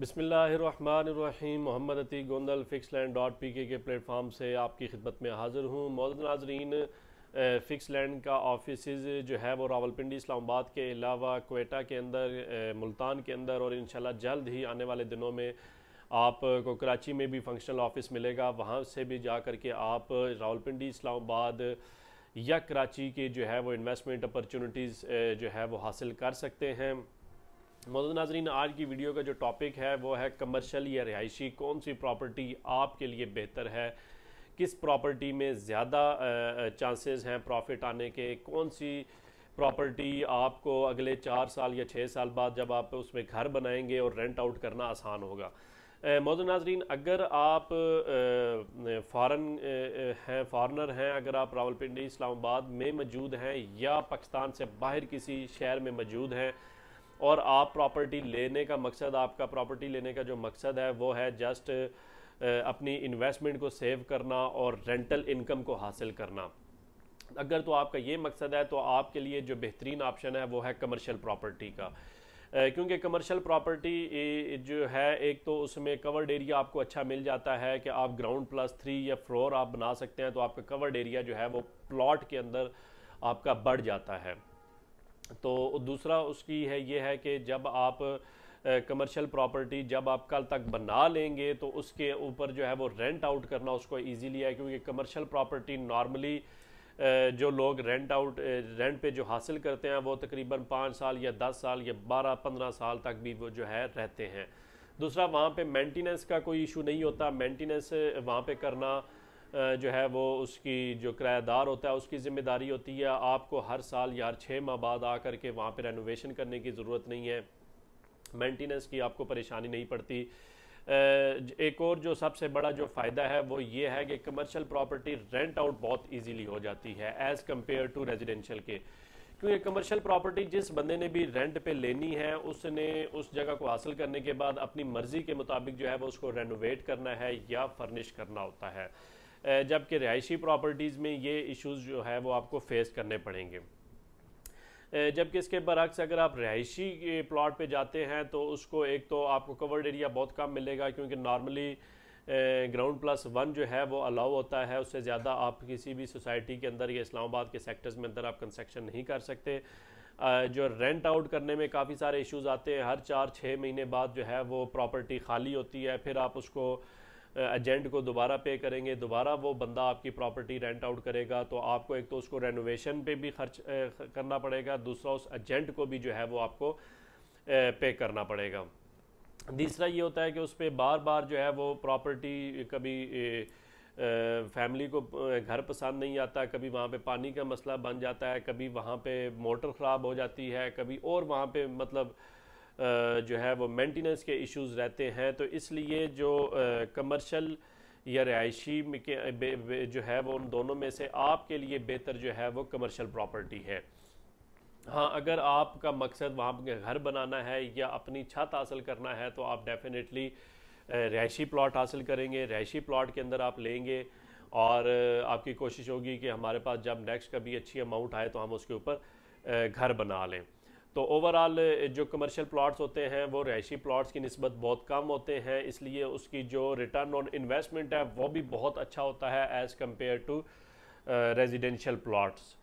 बिसमीम Mohammad Ati Gondal fix land dot P K के platform से आपकी खिदमत में हाज़िर हूँ मौजूद नाजरीन फ़िक्स लैंड का ऑफिस जो है वो रावलपिंडी इस्लामाबाद के अलावा कोटा के अंदर मुल्तान के अंदर और इन जल्द ही आने वाले दिनों में आपको कराची में भी फंक्शनल ऑफिस मिलेगा वहाँ से भी जा कर के आप रावलपिंडी इस्लामाबाद या कराची के जो है वो इन्वेस्टमेंट अपॉर्चुनिटीज़ जो है वो हासिल कर सकते हैं मदद नाजरीन आज की वीडियो का जो टॉपिक है वो है कमर्शल या रिहायशी कौन सी प्रॉपर्टी आपके लिए बेहतर है किस प्रॉपर्टी में ज़्यादा चांसेस हैं प्रॉफिट आने के कौन सी प्रॉपर्टी आपको अगले चार साल या छः साल बाद जब आप उसमें घर बनाएंगे और रेंट आउट करना आसान होगा मौजूद नाजरीन अगर आप फॉरन हैं फॉरनर हैं अगर आप रावलपिंडी इस्लामाबाद में मौजूद हैं या पाकिस्तान से बाहर किसी शहर में मौजूद हैं और आप प्रॉपर्टी लेने का मकसद आपका प्रॉपर्टी लेने का जो मकसद है वो है जस्ट अपनी इन्वेस्टमेंट को सेव करना और रेंटल इनकम को हासिल करना अगर तो आपका ये मकसद है तो आपके लिए जो बेहतरीन ऑप्शन है वो है कमर्शियल प्रॉपर्टी का क्योंकि कमर्शियल प्रॉपर्टी जो है एक तो उसमें कवर्ड एरिया आपको अच्छा मिल जाता है कि आप ग्राउंड प्लस थ्री या फ्लोर आप बना सकते हैं तो आपका कवर्ड एरिया जो है वो प्लॉट के अंदर आपका बढ़ जाता है तो दूसरा उसकी है ये है कि जब आप कमर्शियल प्रॉपर्टी जब आप कल तक बना लेंगे तो उसके ऊपर जो है वो रेंट आउट करना उसको ईजीली है क्योंकि कमर्शियल प्रॉपर्टी नॉर्मली जो लोग रेंट आउट रेंट पे जो हासिल करते हैं वो तकरीबन पाँच साल या दस साल या बारह पंद्रह साल तक भी वो जो है रहते हैं दूसरा वहाँ पे मेंटेनेंस का कोई इशू नहीं होता मेंटेनेंस वहाँ पे करना जो है वो उसकी जो किरायादार होता है उसकी ज़िम्मेदारी होती है आपको हर साल या हर छः माह बाद आ के वहाँ पर रेनोवेशन करने की ज़रूरत नहीं है मेंटेनेंस की आपको परेशानी नहीं पड़ती एक और जो सबसे बड़ा जो फ़ायदा है वो ये है कि कमर्शियल प्रॉपर्टी रेंट आउट बहुत इजीली हो जाती है एज़ कम्पेयर टू रेजिडेंशियल के क्योंकि कमर्शियल प्रॉपर्टी जिस बंदे ने भी रेंट पे लेनी है उसने उस जगह को हासिल करने के बाद अपनी मर्ज़ी के मुताबिक जो है वो उसको रेनोवेट करना है या फर्निश करना होता है जबकि रिहायशी प्रॉपर्टीज़ में ये इश्यूज़ जो है वो आपको फेस करने पड़ेंगे जबकि इसके बरक्स अगर आप रिहायशी प्लाट पे जाते हैं तो उसको एक तो आपको कवर्ड एरिया बहुत कम मिलेगा क्योंकि नॉर्मली ग्राउंड प्लस वन जो है वो अलाउ होता है उससे ज़्यादा आप किसी भी सोसाइटी के अंदर या इस्लामाबाद के सेक्टर्स में अंदर आप कंस्ट्रक्शन नहीं कर सकते जो रेंट आउट करने में काफ़ी सारे इश्यूज आते हैं हर चार छः महीने बाद जो है वो प्रॉपर्टी खाली होती है फिर आप उसको एजेंट को दोबारा पे करेंगे दोबारा वो बंदा आपकी प्रॉपर्टी रेंट आउट करेगा तो आपको एक तो उसको रेनोवेशन पे भी खर्च करना पड़ेगा दूसरा उस एजेंट को भी जो है वो आपको पे करना पड़ेगा तीसरा ये होता है कि उस पर बार बार जो है वो प्रॉपर्टी कभी फैमिली को घर पसंद नहीं आता कभी वहाँ पे पानी का मसला बन जाता है कभी वहाँ पे मोटर ख़राब हो जाती है कभी और वहाँ पे मतलब जो है वो मेंटेनेंस के इश्यूज रहते हैं तो इसलिए जो कमर्शल या रिहायशी के जो है वो उन दोनों में से आपके लिए बेहतर जो है वो कमर्शल प्रॉपर्टी है हाँ अगर आपका मकसद वहाँ घर बनाना है या अपनी छत हासिल करना है तो आप डेफिनेटली रिहायशी प्लॉट हासिल करेंगे रिहायशी प्लाट के अंदर आप लेंगे और आपकी कोशिश होगी कि हमारे पास जब नेक्स्ट कभी अच्छी अमाउंट आए तो हम उसके ऊपर घर बना लें तो ओवरऑल eh, जो कमर्शियल प्लाट्स होते हैं वो रहायशी प्लाट्स की नस्बत बहुत कम होते हैं इसलिए उसकी जो रिटर्न ऑन इन्वेस्टमेंट है वो भी बहुत अच्छा होता है as compare to residential plots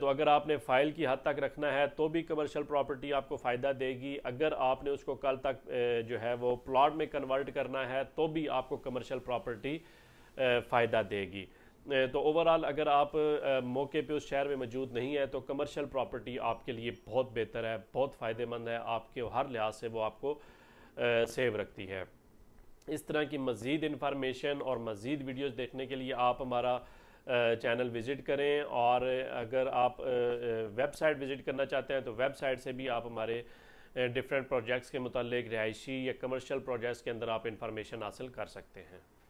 तो अगर आपने फ़ाइल की हद तक रखना है तो भी कमर्शियल प्रॉपर्टी आपको फ़ायदा देगी अगर आपने उसको कल तक eh, जो है वो प्लाट में कन्वर्ट करना है तो भी आपको कमर्शियल प्रॉपर्टी फ़ायदा देगी तो ओवरऑल अगर आप मौके पे उस शहर में मौजूद नहीं है तो कमर्शियल प्रॉपर्टी आपके लिए बहुत बेहतर है बहुत फ़ायदेमंद है आपके हर लिहाज से वो आपको सेव रखती है इस तरह की मज़ीद इन्फॉर्मेशन और मज़ीद वीडियोस देखने के लिए आप हमारा चैनल विज़िट करें और अगर आप वेबसाइट विज़िट करना चाहते हैं तो वेबसाइट से भी आप हमारे डिफरेंट प्रोजेक्ट्स के मतलब रिहायशी या कमर्शियल प्रोजेक्ट्स के अंदर आप इंफॉर्मेशन हासिल कर सकते हैं